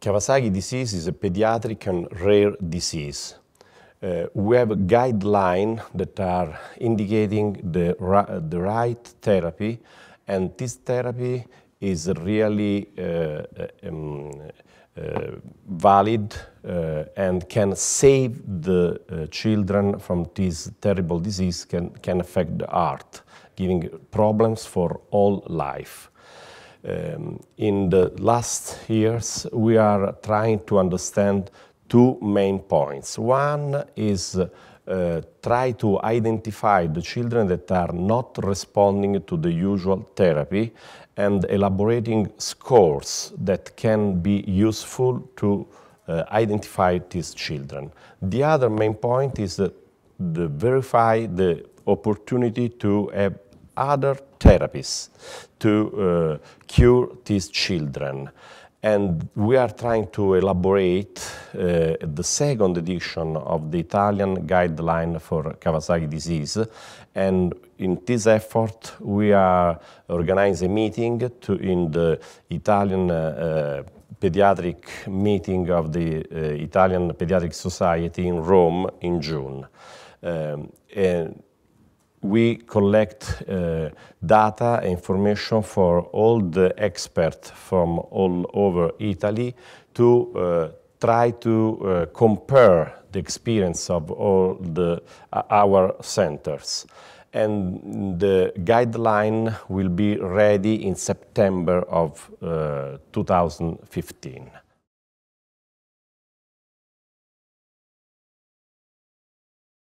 Kawasaki disease is a pediatric and rare disease. Uh, we have a guideline that are indicating the, the right therapy, and this therapy is really uh, um, uh, valid uh, and can save the uh, children from this terrible disease, can, can affect the heart, giving problems for all life. Um, in the last years, we are trying to understand two main points. One is uh, try to identify the children that are not responding to the usual therapy and elaborating scores that can be useful to uh, identify these children. The other main point is uh, the verify the opportunity to have other therapies to uh, cure these children. And we are trying to elaborate uh, the second edition of the Italian guideline for Kawasaki disease. And in this effort, we are organizing a meeting to, in the Italian uh, uh, pediatric meeting of the uh, Italian Pediatric Society in Rome in June. Um, and we collect uh, data information for all the experts from all over Italy to uh, try to uh, compare the experience of all the, uh, our centers. And the guideline will be ready in September of uh, 2015.